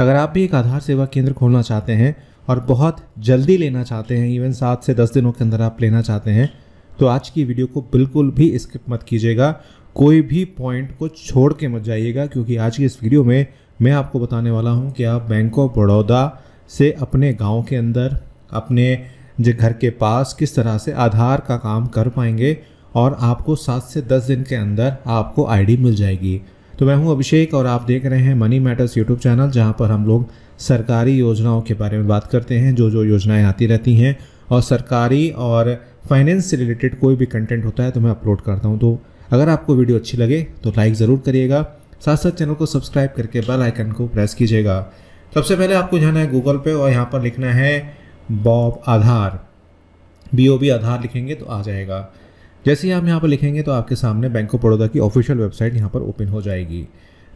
अगर आप भी एक आधार सेवा केंद्र खोलना चाहते हैं और बहुत जल्दी लेना चाहते हैं इवन सात से दस दिनों के अंदर आप लेना चाहते हैं तो आज की वीडियो को बिल्कुल भी स्किप मत कीजिएगा कोई भी पॉइंट को छोड़ के मत जाइएगा क्योंकि आज की इस वीडियो में मैं आपको बताने वाला हूँ कि आप बैंक ऑफ बड़ौदा से अपने गांव के अंदर अपने जो घर के पास किस तरह से आधार का काम कर पाएंगे और आपको सात से दस दिन के अंदर आपको आईडी मिल जाएगी तो मैं हूं अभिषेक और आप देख रहे हैं मनी मैटर्स यूट्यूब चैनल जहां पर हम लोग सरकारी योजनाओं के बारे में बात करते हैं जो जो योजनाएं आती रहती हैं और सरकारी और फाइनेंस से रिलेटेड कोई भी कंटेंट होता है तो मैं अपलोड करता हूँ तो अगर आपको वीडियो अच्छी लगे तो लाइक ज़रूर करिएगा साथ साथ चैनल को सब्सक्राइब करके बेल आइकन को प्रेस कीजिएगा सबसे पहले आपको जाना है गूगल पे और यहाँ पर लिखना है BOB Aadhaar B O B Aadhaar लिखेंगे तो आ जाएगा जैसे ही आप यहाँ पर लिखेंगे तो आपके सामने बैंक ऑफ बड़ौदा की ऑफिशियल वेबसाइट यहाँ पर ओपन हो जाएगी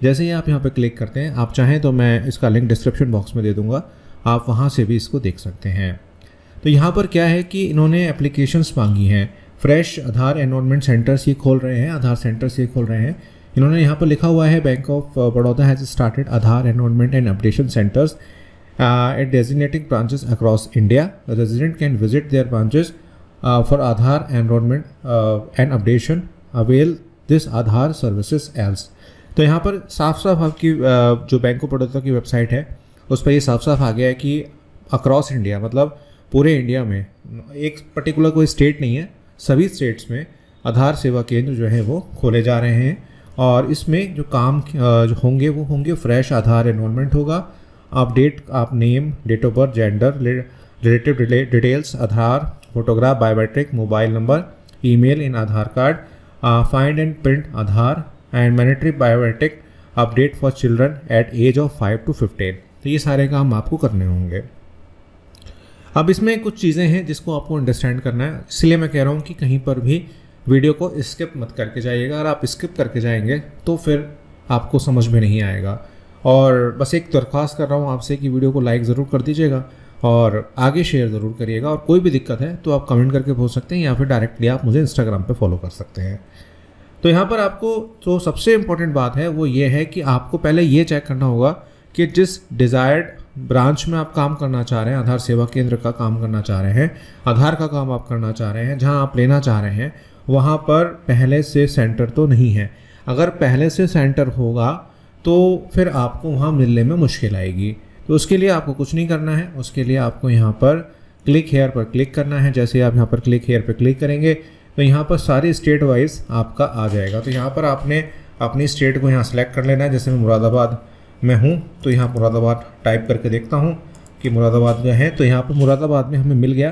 जैसे ही आप यहाँ पर क्लिक करते हैं आप चाहें तो मैं इसका लिंक डिस्क्रिप्शन बॉक्स में दे दूँगा आप वहाँ से भी इसको देख सकते हैं तो यहाँ पर क्या है कि इन्होंने एप्लीकेशंस मांगी हैं फ्रेश आधार एनरोलमेंट सेंटर्स ये खोल रहे हैं आधार सेंटर्स ये खोल रहे हैं इन्होंने यहाँ पर लिखा हुआ है bank of Baroda has started Aadhaar enrolment and updation centres at designating branches across India resident can visit their branches Uh, for Aadhaar enrollment uh, and updation avail this Aadhaar services else तो यहाँ पर साफ साफ आपकी uh, जो बैंक ऑफ बड़ौदा की website है उस पर ये साफ साफ आ गया है कि अक्रॉस इंडिया मतलब पूरे इंडिया में एक पर्टिकुलर कोई स्टेट नहीं है सभी स्टेट्स में आधार सेवा केंद्र जो है वो खोले जा रहे हैं और इसमें जो काम जो होंगे वो होंगे फ्रेश आधार एनरोलमेंट होगा आप डेट आप name date of birth gender relative details Aadhaar photograph biometric mobile number email in Aadhaar card find and print Aadhaar and mandatory biometric update for children at age of five to fifteen तो ये सारे काम आपको करने होंगे अब इसमें कुछ चीज़ें हैं जिसको आपको अंडरस्टैंड करना है इसलिए मैं कह रहा हूँ कि कहीं पर भी वीडियो को स्किप मत करके जाइएगा अगर आप स्किप करके जाएंगे तो फिर आपको समझ में नहीं आएगा और बस एक दरख्वास्त कर रहा हूँ आपसे कि वीडियो को लाइक ज़रूर कर दीजिएगा और आगे शेयर ज़रूर करिएगा और कोई भी दिक्कत है तो आप कमेंट करके पूछ सकते हैं या फिर डायरेक्टली आप मुझे इंस्टाग्राम पर फॉलो कर सकते हैं तो यहाँ पर आपको जो सबसे इम्पोर्टेंट बात है वो ये है कि आपको पहले ये चेक करना होगा कि जिस डिज़ायर्ड ब्रांच में आप काम करना चाह रहे हैं आधार सेवा केंद्र का काम करना चाह रहे हैं आधार का काम आप करना चाह रहे हैं जहाँ आप लेना चाह रहे हैं वहाँ पर पहले से सेंटर तो नहीं है अगर पहले से सेंटर होगा तो फिर आपको वहाँ मिलने में मुश्किल आएगी तो उसके लिए आपको कुछ नहीं करना है उसके लिए आपको यहाँ पर क्लिक हेयर पर क्लिक करना है जैसे आप यहाँ पर क्लिक हेयर पर क्लिक करेंगे तो यहाँ पर सारे स्टेट वाइज आपका आ जाएगा तो यहाँ पर आपने अपनी स्टेट को यहाँ सेलेक्ट कर लेना है जैसे मैं मुरादाबाद में हूँ तो यहाँ मुरादाबाद टाइप करके देखता हूँ कि मुरादाबाद में है तो यहाँ पर मुरादाबाद में हमें मिल गया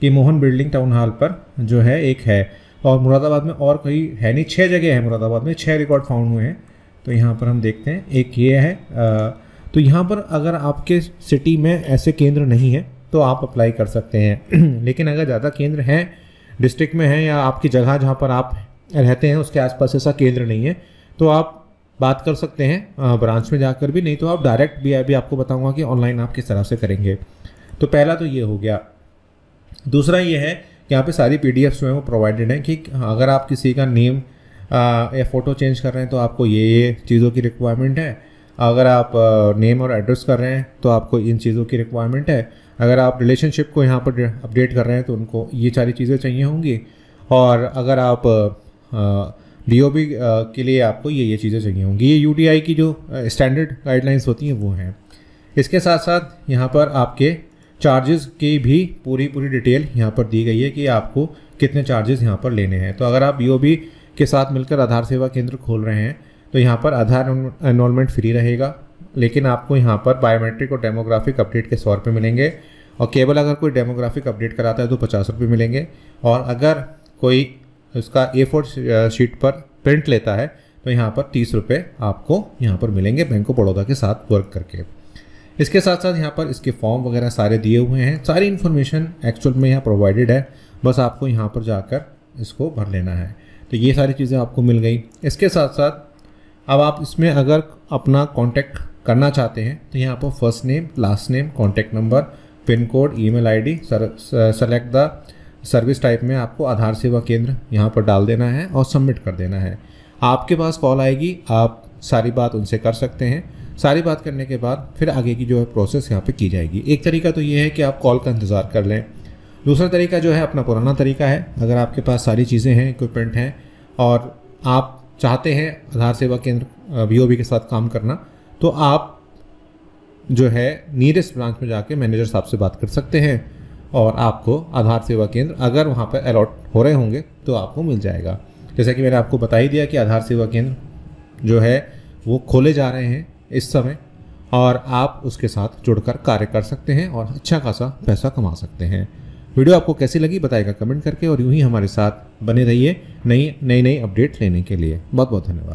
कि मोहन बिल्डिंग टाउन हॉल पर जो है एक है और मुरादाबाद में और कई है नहीं छः जगह है मुरादाबाद में छः रिकॉर्ड फाउंड हुए हैं तो यहाँ पर हम देखते हैं एक ये है आ, तो यहाँ पर अगर आपके सिटी में ऐसे केंद्र नहीं है तो आप अप्लाई कर सकते हैं लेकिन अगर ज़्यादा केंद्र हैं डिस्ट्रिक्ट में हैं या आपकी जगह जहाँ पर आप रहते हैं उसके आसपास ऐसा केंद्र नहीं है तो आप बात कर सकते हैं ब्रांच में जाकर भी नहीं तो आप डायरेक्ट भी अभी आपको बताऊंगा कि ऑनलाइन आप किस तरह से करेंगे तो पहला तो ये हो गया दूसरा ये है कि यहाँ पे सारी पी जो हैं वो प्रोवाइडेड हैं कि अगर आप किसी का नेम या फ़ोटो चेंज कर रहे हैं तो आपको ये ये चीज़ों की रिक्वायरमेंट है अगर आप नेम और एड्रेस कर रहे हैं तो आपको इन चीज़ों की रिक्वायरमेंट है अगर आप रिलेशनशिप को यहाँ पर अपडेट कर रहे हैं तो उनको ये सारी चीज़ें चाहिए होंगी और अगर आप डी ओ बी के लिए आपको ये ये चीज़ें चाहिए होंगी ये यू टी आई की जो स्टैंडर्ड गाइडलाइंस होती हैं वो हैं इसके साथ साथ यहाँ पर आपके चार्जेस की भी पूरी पूरी डिटेल यहाँ पर दी गई है कि आपको कितने चार्जेस यहाँ पर लेने हैं तो अगर आप बी के साथ मिलकर आधार सेवा केंद्र खोल रहे हैं तो यहाँ पर आधार एनरोलमेंट फ्री रहेगा लेकिन आपको यहाँ पर बायोमेट्रिक और डेमोग्राफिक अपडेट के सौ रुपये मिलेंगे और केवल अगर कोई डेमोग्राफिक अपडेट कराता है तो पचास रुपये मिलेंगे और अगर कोई उसका ए फोर शीट पर प्रिंट लेता है तो यहाँ पर तीस रुपये आपको यहाँ पर मिलेंगे बैंक ऑफ बड़ौदा के साथ वर्क करके इसके साथ साथ यहाँ पर इसके फॉर्म वगैरह सारे दिए हुए हैं सारी इन्फॉर्मेशन एक्चुअल में यहाँ प्रोवाइडेड है बस आपको यहाँ पर जाकर इसको भर लेना है तो ये सारी चीज़ें आपको मिल गई इसके साथ साथ अब आप इसमें अगर अपना कॉन्टैक्ट करना चाहते हैं तो यहाँ पर first name last name contact number pin code email I D select the service type में आपको आधार सेवा केंद्र यहाँ पर डाल देना है और सबमिट कर देना है आपके पास कॉल आएगी आप सारी बात उनसे कर सकते हैं सारी बात करने के बाद फिर आगे की जो है प्रोसेस यहाँ पे की जाएगी एक तरीका तो ये है कि आप कॉल का इंतज़ार कर लें दूसरा तरीका जो है अपना पुराना तरीका है अगर आपके पास सारी चीज़ें हैं इक्विपमेंट हैं और आप चाहते हैं आधार सेवा केंद्र वी के साथ काम करना तो आप जो है नियरेस्ट ब्रांच में जाके मैनेजर साहब से बात कर सकते हैं और आपको आधार सेवा केंद्र अगर वहाँ पर अलॉट हो रहे होंगे तो आपको मिल जाएगा जैसा कि मैंने आपको बता ही दिया कि आधार सेवा केंद्र जो है वो खोले जा रहे हैं इस समय और आप उसके साथ जुड़कर कार्य कर सकते हैं और अच्छा खासा पैसा कमा सकते हैं वीडियो आपको कैसी लगी बताएगा कमेंट करके और यूँ ही हमारे साथ बने रहिए नई नई नई अपडेट लेने के लिए बहुत बहुत धन्यवाद